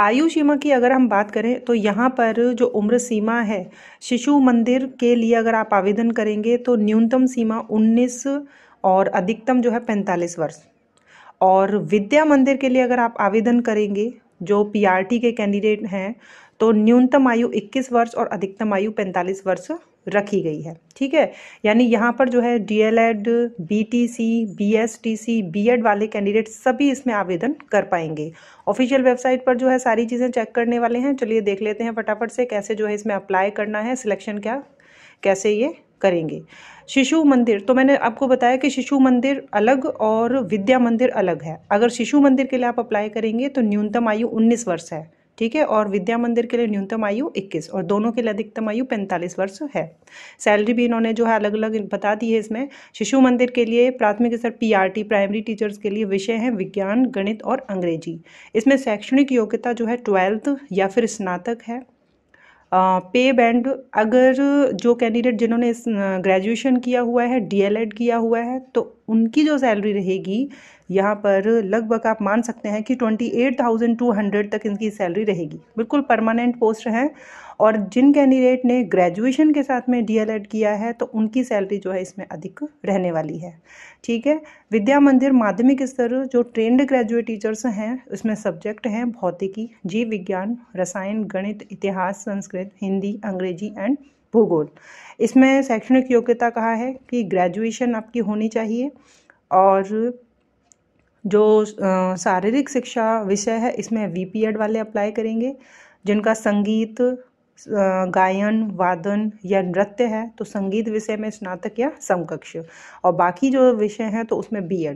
आयु सीमा की अगर हम बात करें तो यहाँ पर जो उम्र सीमा है शिशु मंदिर के लिए अगर आप आवेदन करेंगे तो न्यूनतम सीमा 19 और अधिकतम जो है 45 वर्ष और विद्या मंदिर के लिए अगर आप आवेदन करेंगे जो पीआरटी के कैंडिडेट हैं तो न्यूनतम आयु 21 वर्ष और अधिकतम आयु 45 वर्ष रखी गई है ठीक है यानी यहाँ पर जो है D El Ed B T C B S T C B Ed वाले कैंडिडेट सभी इसमें आवेदन कर पाएंगे ऑफिशियल वेबसाइट पर जो है सारी चीज़ें चेक करने वाले हैं चलिए देख लेते हैं फटाफट से कैसे जो है इसमें अप्लाई करना है सिलेक्शन क्या कैसे ये करेंगे शिशु मंदिर तो मैंने आपको बताया कि शिशु मंदिर अलग और विद्या मंदिर अलग है अगर शिशु मंदिर के लिए आप अप्लाई करेंगे तो न्यूनतम आयु 19 वर्ष है ठीक है और विद्या मंदिर के लिए न्यूनतम आयु 21 और दोनों के लिए अधिकतम आयु 45 वर्ष है सैलरी भी इन्होंने जो है अलग अलग बता दी है इसमें शिशु मंदिर के लिए प्राथमिक स्तर पीआरटी प्राइमरी टीचर्स के लिए विषय हैं विज्ञान गणित और अंग्रेजी इसमें शैक्षणिक योग्यता जो है ट्वेल्थ या फिर स्नातक है पे बैंड अगर जो कैंडिडेट जिन्होंने ग्रेजुएशन किया हुआ है डीएलएड किया हुआ है तो उनकी जो सैलरी रहेगी यहाँ पर लगभग आप मान सकते हैं कि 28,200 तक इनकी सैलरी रहेगी बिल्कुल परमानेंट पोस्ट हैं और जिन कैंडिडेट ने ग्रेजुएशन के साथ में डी किया है तो उनकी सैलरी जो है इसमें अधिक रहने वाली है ठीक है विद्या मंदिर माध्यमिक स्तर जो ट्रेंड ग्रेजुएट टीचर्स हैं उसमें सब्जेक्ट हैं भौतिकी जीव विज्ञान रसायन गणित इतिहास संस्कृत हिंदी अंग्रेजी एंड भूगोल इसमें शैक्षणिक योग्यता कहा है कि ग्रेजुएशन आपकी होनी चाहिए और जो शारीरिक शिक्षा विषय है इसमें वी वाले अप्लाई करेंगे जिनका संगीत गायन वादन या नृत्य है तो संगीत विषय में स्नातक या समकक्ष और बाकी जो विषय हैं तो उसमें बी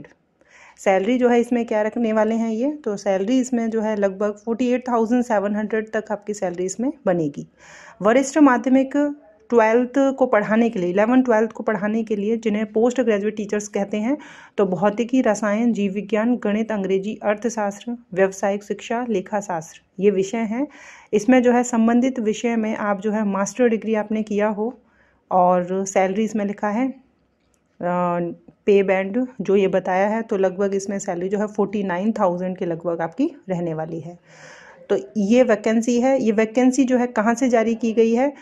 सैलरी जो है इसमें क्या रखने वाले हैं ये तो सैलरी इसमें जो है लगभग forty eight thousand seven hundred तक आपकी सैलरी इसमें बनेगी वरिष्ठ माध्यमिक ट्वेल्थ को पढ़ाने के लिए इलेवन ट्वेल्थ को पढ़ाने के लिए जिन्हें पोस्ट ग्रेजुएट टीचर्स कहते हैं तो भौतिकी रसायन जीव विज्ञान गणित अंग्रेजी अर्थशास्त्र व्यावसायिक शिक्षा लेखा शास्त्र ये विषय हैं इसमें जो है संबंधित विषय में आप जो है मास्टर डिग्री आपने किया हो और सैलरी इसमें लिखा है पे बैंड जो ये बताया है तो लगभग इसमें सैलरी जो है फोर्टी नाइन थाउजेंड के लगभग आपकी रहने वाली है तो ये वैकेंसी है ये वैकेंसी जो है कहाँ से जारी की गई है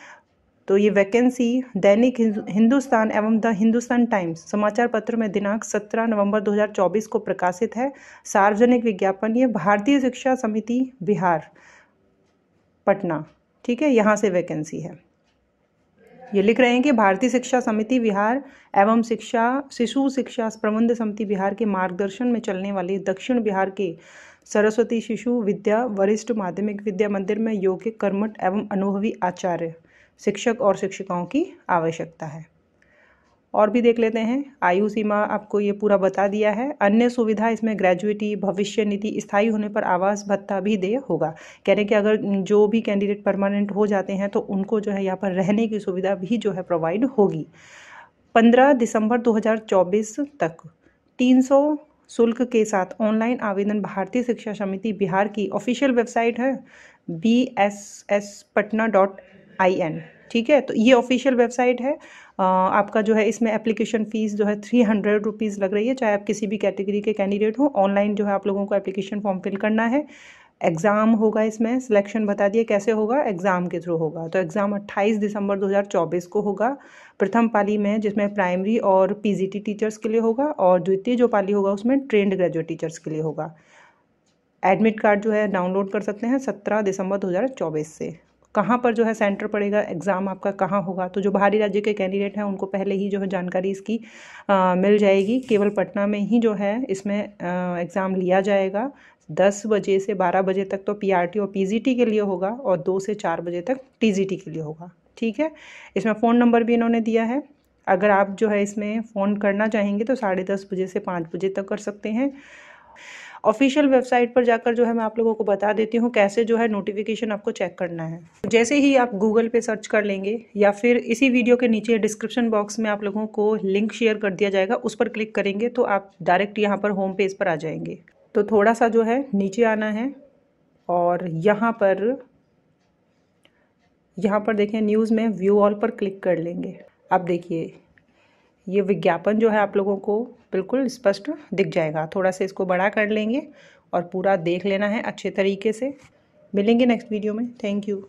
तो ये वैकेंसी दैनिक हिंदुस्तान एवं द हिंदुस्तान टाइम्स समाचार पत्र में दिनांक 17 नवंबर 2024 को प्रकाशित है सार्वजनिक विज्ञापन ये भारतीय शिक्षा समिति बिहार पटना ठीक है यहाँ से वैकेंसी है ये लिख रहे हैं कि भारतीय शिक्षा समिति बिहार एवं शिक्षा शिशु शिक्षा प्रबंध समिति बिहार के मार्गदर्शन में चलने वाले दक्षिण बिहार के सरस्वती शिशु विद्या वरिष्ठ माध्यमिक विद्या मंदिर में योग्य कर्मठ एवं अनुभवी आचार्य शिक्षक और शिक्षिकाओं की आवश्यकता है और भी देख लेते हैं आयु सीमा आपको ये पूरा बता दिया है अन्य सुविधा इसमें ग्रेजुएटी भविष्य नीति स्थायी होने पर आवास भत्ता भी दे होगा कह रहे कि अगर जो भी कैंडिडेट परमानेंट हो जाते हैं तो उनको जो है यहाँ पर रहने की सुविधा भी जो है प्रोवाइड होगी पंद्रह दिसंबर 2024 तक तीन सौ शुल्क के साथ ऑनलाइन आवेदन भारतीय शिक्षा समिति बिहार की ऑफिशियल वेबसाइट है B S S Patna dot I N ठीक है तो ये ऑफिशियल वेबसाइट है आ, आपका जो है इसमें एप्लीकेशन फ़ीस जो है थ्री हंड्रेड रुपीज़ लग रही है चाहे आप किसी भी कैटेगरी के कैंडिडेट हो ऑनलाइन जो है आप लोगों को एप्लीकेशन फॉर्म फिल करना है एग्ज़ाम होगा इसमें सिलेक्शन बता दिए कैसे होगा एग्ज़ाम के थ्रू होगा तो एग्ज़ाम 28 दिसंबर 2024 को होगा प्रथम पाली में जिसमें प्राइमरी और पीजीटी टीचर्स के लिए होगा और द्वितीय जो पाली होगा उसमें ट्रेंड ग्रेजुएट टीचर्स के लिए होगा एडमिट कार्ड जो है डाउनलोड कर सकते हैं 17 दिसंबर 2024 से कहाँ पर जो है सेंटर पड़ेगा एग्ज़ाम आपका कहाँ होगा तो जो बाहरी राज्य के कैंडिडेट हैं उनको पहले ही जो है जानकारी इसकी आ, मिल जाएगी केवल पटना में ही जो है इसमें एग्ज़ाम लिया जाएगा दस बजे से बारह बजे तक तो पीआरटी और पीजीटी के लिए होगा और दो से चार बजे तक टीजीटी के लिए होगा ठीक है इसमें फ़ोन नंबर भी इन्होंने दिया है अगर आप जो है इसमें फ़ोन करना चाहेंगे तो साढ़े दस बजे से पाँच बजे तक कर सकते हैं ऑफिशियल वेबसाइट पर जाकर जो है मैं आप लोगों को बता देती हूँ कैसे जो है नोटिफिकेशन आपको चेक करना है जैसे ही आप गूगल पे सर्च कर लेंगे या फिर इसी वीडियो के नीचे डिस्क्रिप्शन बॉक्स में आप लोगों को लिंक शेयर कर दिया जाएगा उस पर क्लिक करेंगे तो आप डायरेक्ट यहाँ पर होम पेज पर आ जाएंगे तो थोड़ा सा जो है नीचे आना है और यहाँ पर यहाँ पर देखें न्यूज़ में व्यू ऑल पर क्लिक कर लेंगे आप देखिए ये विज्ञापन जो है आप लोगों को बिल्कुल स्पष्ट दिख जाएगा थोड़ा सा इसको बड़ा कर लेंगे और पूरा देख लेना है अच्छे तरीके से मिलेंगे नेक्स्ट वीडियो में थैंक यू